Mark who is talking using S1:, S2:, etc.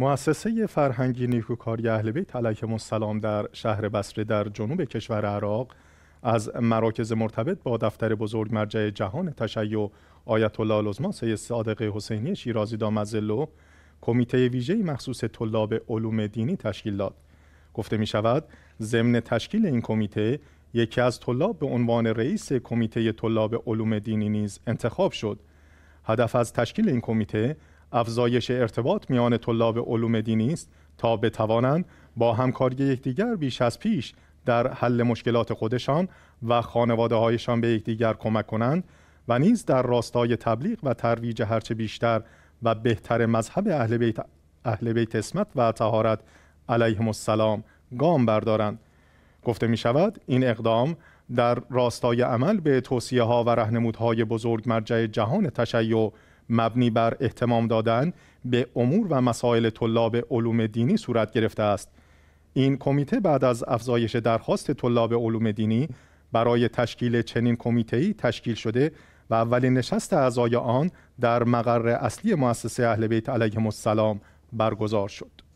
S1: مؤسسه فرهنگی نیکوکاری اهل بیت علیهم السلام در شهر بصره در جنوب کشور عراق از مراکز مرتبط با دفتر بزرگ مرجع جهان تشیع آیت الله العظما سید صادق حسینی شیرازی دامزلو کمیته ویژه مخصوص طلاب علوم دینی تشکیل داد گفته می شود ضمن تشکیل این کمیته یکی از طلاب به عنوان رئیس کمیته طلاب علوم دینی نیز انتخاب شد هدف از تشکیل این کمیته افزایش ارتباط میان طلاب علوم دینی است تا بتوانند با همکاری یکدیگر بیش از پیش در حل مشکلات خودشان و خانواده هایشان به یکدیگر کمک کنند و نیز در راستای تبلیغ و ترویج هرچه بیشتر و بهتر مذهب اهل بیت, اهل بیت اسمت و تهارت علیهم السلام گام بردارند گفته می شود این اقدام در راستای عمل به توصیه ها و رهنمودهای بزرگ مرجع جهان تشیع مبنی بر احتمام دادن به امور و مسائل طلاب علوم دینی صورت گرفته است این کمیته بعد از افزایش درخواست طلاب علوم دینی برای تشکیل چنین کمیته‌ای تشکیل شده و اولین نشست اعضای آن در مقر اصلی مؤسسه اهل بیت علیهم السلام برگزار شد